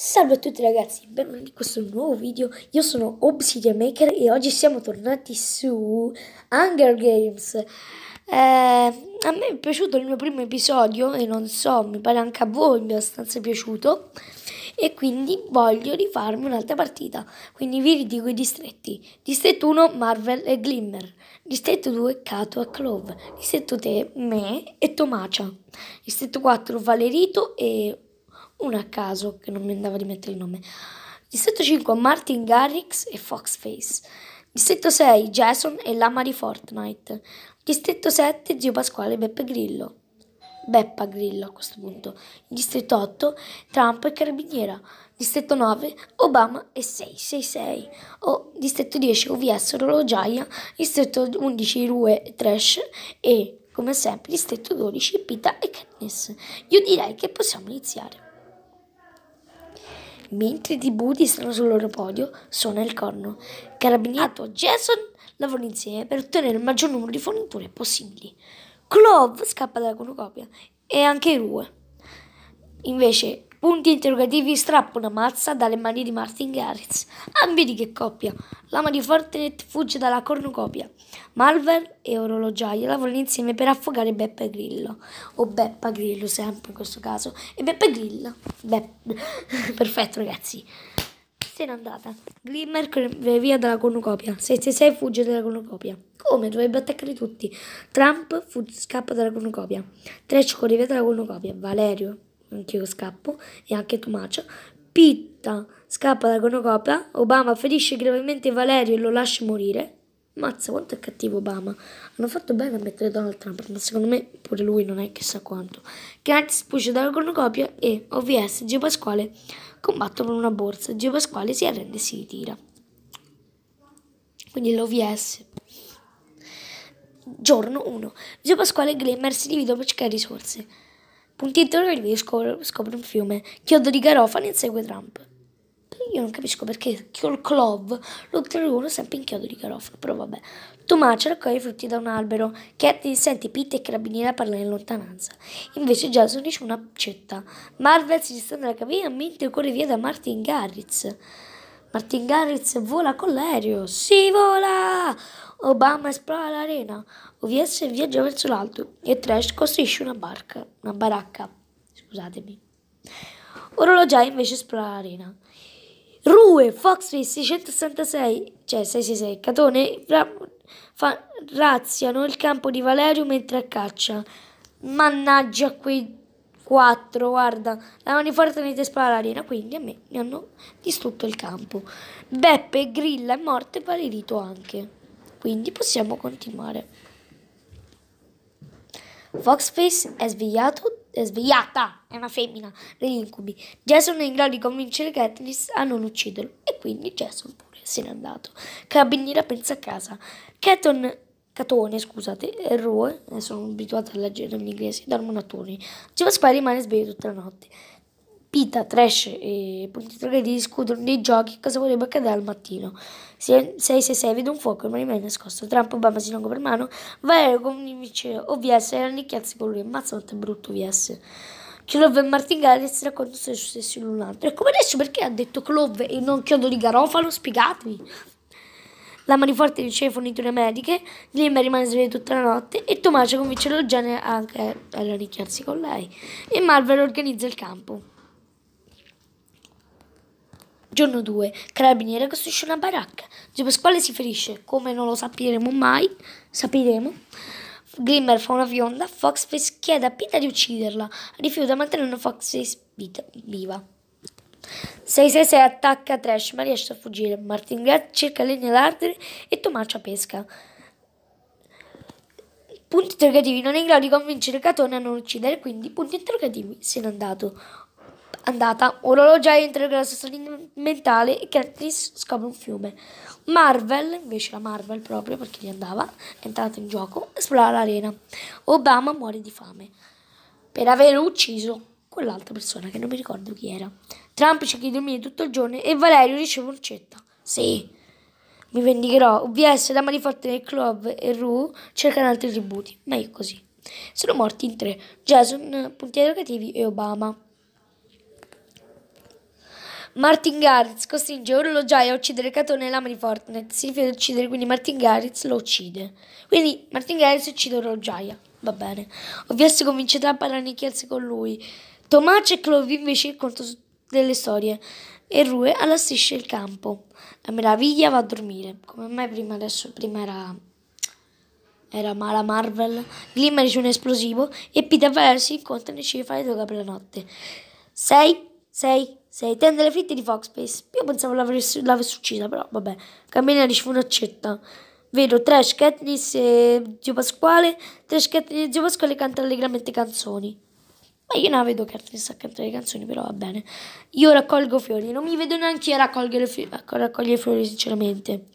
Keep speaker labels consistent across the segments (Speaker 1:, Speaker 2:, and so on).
Speaker 1: Salve a tutti ragazzi, benvenuti in questo nuovo video, io sono Obsidian Maker e oggi siamo tornati su Hunger Games eh, A me è piaciuto il mio primo episodio e non so, mi pare anche a voi mi è abbastanza piaciuto E quindi voglio rifarmi un'altra partita, quindi vi ridico i distretti Distretto 1 Marvel e Glimmer Distretto 2 Kato e Clove Distretto 3 me e Tomacia Distretto 4 Valerito e una a caso che non mi andava di mettere il nome. Distretto 5 Martin Garrix e Foxface. Distretto 6 Jason e l'ama di Fortnite. Distretto 7 Zio Pasquale e Beppe Grillo. Beppa Grillo a questo punto. Distretto 8 Trump e Carabiniera. Distretto 9 Obama e 666. O distretto 10 OVS Orologiaia. Distretto 11 Rue e Trash e come sempre distretto 12 Pita e Katniss. Io direi che possiamo iniziare mentre i Budi stanno sul loro podio, suona il corno. Carabinato e Jason lavorano insieme per ottenere il maggior numero di forniture possibili. Clove scappa dalla cronocopia e anche Rue. Invece Punti interrogativi strappa una mazza dalle mani di Martin Garrix. Ambiti ah, che coppia. L'ama di Fortinet fugge dalla cornucopia. Malver e orologiaio lavorano insieme per affogare Beppe Grillo. O Beppa Grillo, sempre in questo caso. E Beppe Grillo. Beppe. Perfetto, ragazzi. Se n'è andata. Glimmer corre via dalla cornucopia. 666 fugge dalla cornucopia. Come? Dovrebbe attaccare tutti. Trump scappa dalla cornucopia. Treccio corre via dalla cornucopia. Valerio anch'io scappo, e anche Tomaccio, Pitta scappa da Gonocopra, Obama ferisce gravemente Valerio e lo lascia morire. Mazza, quanto è cattivo Obama. Hanno fatto bene a mettere Donald Trump, ma secondo me pure lui non è chissà quanto. Gratis fugge dalla cornucopia e OVS Gio Pasquale combattono una borsa. Gio Pasquale si arrende e si ritira. Quindi l'OVS. Giorno 1. Gio Pasquale e Glimmer si dividono per cercare risorse. Punti interrogativi scopre, scopre un fiume. Chiodo di Garofani insegue Trump. Io non capisco perché Chiol clove lo traducono sempre in chiodo di garofano, però vabbè. Tomace raccoglie i frutti da un albero. Katie sente Pete e Carabiniera parlare in lontananza. Invece Jason dice una cetta. Marvel si distende dalla cabina mentre corre via da Martin Garrix. Martin Garrix vola con l'aereo. Si vola! Obama esplora l'arena, OVS viaggia verso l'alto e Trash costruisce una barca, una baracca, scusatemi. Orologiai invece esplora l'arena. Rue, Foxface 666, cioè 666, Catone ra- fa- razziano il campo di Valerio mentre a caccia. Mannaggia quei quattro, guarda, la maniforte ne spara l'arena, quindi a me mi hanno distrutto il campo. Beppe, Grilla e Morte pari rito anche quindi possiamo continuare. Foxface è, svegliato, è svegliata, è una femmina, degli incubi. Jason è in grado di convincere Katniss a non ucciderlo e quindi Jason pure se n'è andato. Carabiniera pensa a casa. Caton, Catone, scusate, è Roe, eh, sono abituato a leggere in inglese, dormono a turni. Giova rimane sveglio tutta la notte. Pita, Trash e Pontitraghetti discutono dei giochi e cosa potrebbe accadere al mattino. 666 vede un fuoco e rimane nascosto. Trump, Obama si lungo per mano. Valerio eh, convince OVS e rannicchiazzi con lui. Mazzotta, brutto OVS. Clove e Martingale si raccontano se stesso l'un l'altro. E come adesso perché ha detto Clove e non Chiodo di Garofalo? Spiegatemi. La Maniforte riceve forniture mediche, Glimmer rimane sveglia tutta la notte e Tomace convince Logene anche a rannicchiarsi con lei. E Marvel organizza il campo. Giorno 2. Carabinieri costruisce una baracca. Zio Pasquale si ferisce. Come non lo sapiremo mai. Sapiremo. Glimmer fa una fionda. Foxface chiede a Pita di ucciderla. Rifiuta mantenendo Foxface viva. 666 attacca Trash ma riesce a fuggire. Martin Gat cerca legna d'ardere e Tomaccia pesca. Punti interrogativi non è in grado di convincere Catone a non uccidere, quindi punti interrogativi se n'è andato andata, un orologiaio entra nella stessa mentale e Catrice scopre un fiume. Marvel, invece la Marvel proprio perché gli andava, è entrata in gioco, esplora l'arena. Obama muore di fame per aver ucciso quell'altra persona che non mi ricordo chi era. Trump cerca di dormire tutto il giorno e Valerio riceve un'uccetta. Sì, mi vendicherò. OBS, la Forte del club e Rue cercano altri tributi. ma è così. Sono morti in tre. Jason, punti educativi e Obama. Martin Garrix costringe Orologiaia a uccidere Cato nella lama di Fortnite. Si rifiuta di uccidere, quindi Martin Garrix lo uccide. Quindi Martin Garrix uccide Orologiaia. Va bene. Ovviamente convince Trump a annicchiarsi con lui. Tomace e Clovi invece raccontano delle storie e Rue allestisce il campo. La meraviglia va a dormire. Come mai prima adesso prima era era Mala Marvel. Glimmer c'è un esplosivo e Peter Valer si incontra e ci fa le droga per la notte. Sei, sei, 6. Tende le fritte di Foxface. Io pensavo l'avessi uccisa, però vabbè. Cammina riceve un'accetta. Vedo Trash, Katniss e Zio Pasquale. Trash, Katniss e Zio Pasquale cantano allegramente canzoni. Ma io non la vedo Katniss a cantare le canzoni, però va bene. Io raccolgo fiori. Non mi vedo neanche io raccogliere, fiori, raccogliere fiori, sinceramente.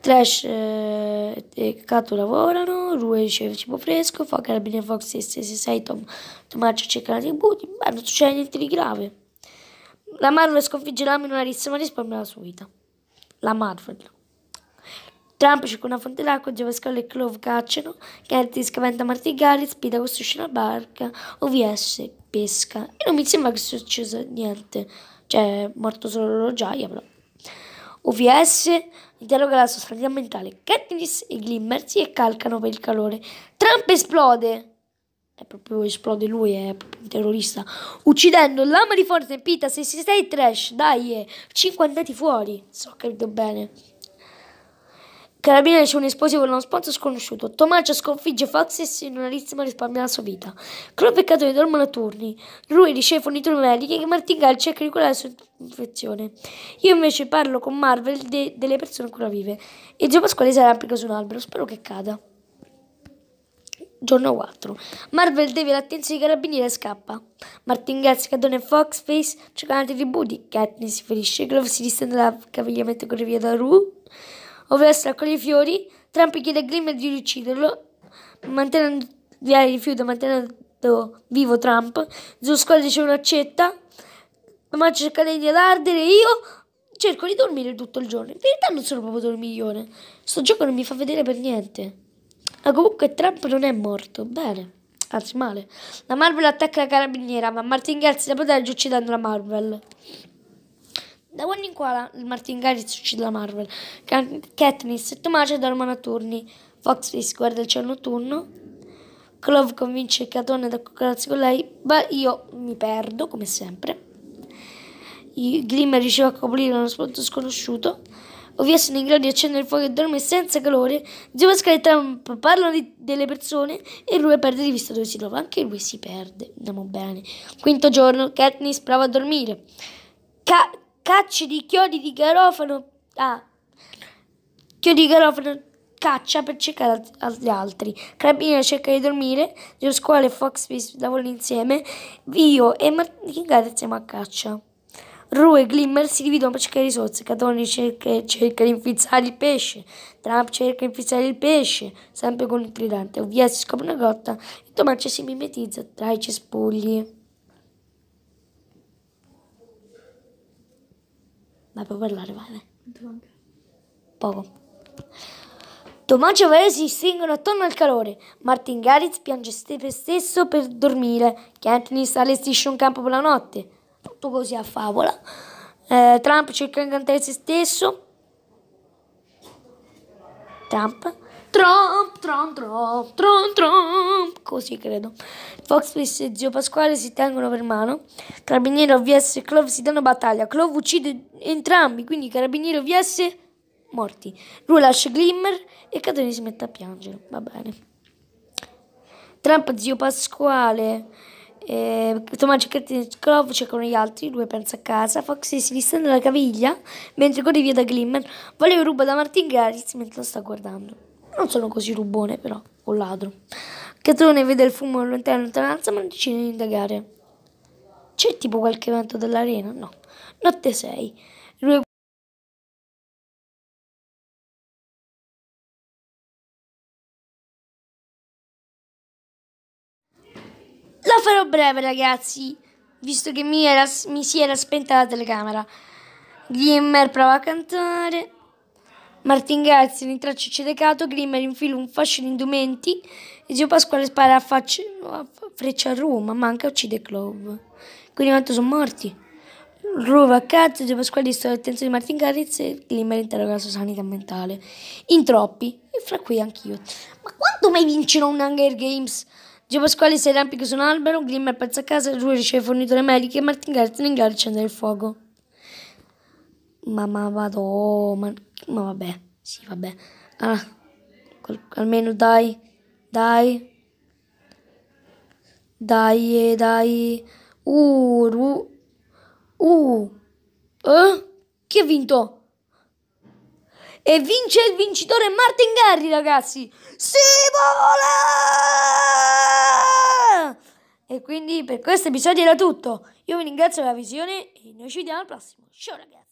Speaker 1: Trash eh, e Cato lavorano, Rue riceve cibo fresco, Fox, Carabinieri, Fox e sei Tom, Tomaccio cerca la tribù, ma non succede niente di grave. La Marvel sconfigge l'AMI in una la sua vita. La Marvel. Trump cerca una fonte d'acqua, Giove Giovascolo e Clove cacciano, Kennedy scaventa Marty Garrett, Spida costruisce una barca, OVS pesca. E non mi sembra che sia successo niente, cioè è morto solo l'orologiaia però. OVS interroga la sua sanità mentale, Katniss e Glimmer si calcano per il calore. Trump esplode! è proprio esplode lui, è proprio un terrorista, uccidendo l'ama di forza in pita se si stai trash, dai, 5 eh, andati fuori, So, ho capito bene. Carabinieri c'è un esplosivo con uno sponsor sconosciuto. Tomaccio sconfigge Foxes in una lista ma risparmia la sua vita. Clou peccatore dormono a turni. Lui riceve forniture mediche che Martingale cerca di curare la sua infezione. Io invece parlo con Marvel de- delle persone ancora vive. E Gio Pasquale si arrampica su un albero. Spero che cada. Giorno 4. Marvel deve l'attenzione dei carabinieri e scappa. Martingale, Cadone e Foxface cercano altri tributi. Katniss si ferisce, Glove si distende dall'accavigliamento con via da Rue. Ovest raccoglie i fiori. Trump chiede a Glimmer di ucciderlo, mantenendo viale di mantenendo vivo Trump. Zusco dice un'accetta. Ma cerca di ardere io cerco di dormire tutto il giorno. In verità non sono proprio dormiglione. Sto gioco non mi fa vedere per niente. Ma comunque Trump non è morto, bene. Anzi, male. La Marvel attacca la carabiniera, ma Martin Martingales la protegge uccidendo la Marvel. Da quando in qua il Martin Martingales uccide la Marvel. Katniss e Tomace dormono a turni. Foxface guarda il cielo notturno. Clove convince Catone ad accoccolarsi con lei, ma io mi perdo, come sempre. Glimmer riusciva a coprire uno spazio sconosciuto ovvero essere in grado di accendere il fuoco e dormire senza calore, Zio e Trump parlano di, delle persone e lui perde di vista dove si trova. Anche lui si perde. Andiamo bene. Quinto giorno, Katniss prova a dormire. Ca- caccia di chiodi di garofano. Ah, chiodi di garofano caccia per cercare gli altri. Carabinieri cerca di dormire, Geo Squall e Foxface lavorano insieme, Vio e Martin insieme a caccia. Rue e Glimmer si dividono per cercare risorse. Catone cerca, cerca, di infizzare il pesce. Trump cerca di infizzare il pesce, sempre con il tridente. Ovvia si scopre una grotta e Tomaccia si mimetizza tra i cespugli. Vai, puoi parlare, vai, vai. Poco. Tomace e Valeria si stringono attorno al calore. Martin Garrix piange per stesso per dormire. Anthony sta allestisce un campo per la notte tutto così a favola. Eh, Trump cerca di cantare se stesso. Trump. Trump, Trump, Trump, Trump, Trump, così credo. Fox Foxface e zio Pasquale si tengono per mano. Carabiniero VS e Clove si danno battaglia. Clove uccide entrambi, quindi Carabiniero VS morti. Lui lascia Glimmer e Catone si mette a piangere. Va bene. Trump, zio Pasquale eh, Tomaggio e Krov cercano gli altri, lui pensa a casa, Foxy si distende la caviglia mentre corre via da Glimmer, Voleva ruba da Martin Garrix mentre lo sta guardando. Non sono così rubone però, o ladro. Catrone vede il fumo lontano in lontananza ma non decide di indagare. C'è tipo qualche evento dell'arena? No. Notte 6. Lui la farò breve ragazzi, visto che mi, era, mi si era spenta la telecamera. Glimmer prova a cantare. Martin Garzi rintraccia Cedecato, Glimmer infila un fascio di indumenti e Zio Pasquale spara a, faccia, a freccia a Roma manca uccide Clove. Quindi quanto sono morti? Rova a cazzo, Gio Pasquale distrae l'attenzione di Martin Garzi e Glimmer interroga la sua sanità mentale. In troppi, e fra cui anch'io. Ma quando mai vincerò un Hunger Games? Gio Pasquale si arrampica su un albero, Glimmer pezza a casa, lui riceve forniture mediche e Martin Gertling accende il fuoco. Mamma, vado, ma, ma vabbè, sì vabbè. Ah, quel, almeno dai, dai. Dai, eh, dai. Uh, ru. Uh. Eh? Chi ha vinto? E vince il vincitore Martin Garry, ragazzi. Si vola! E quindi per questo episodio era tutto. Io vi ringrazio per la visione e noi ci vediamo al prossimo. Ciao ragazzi!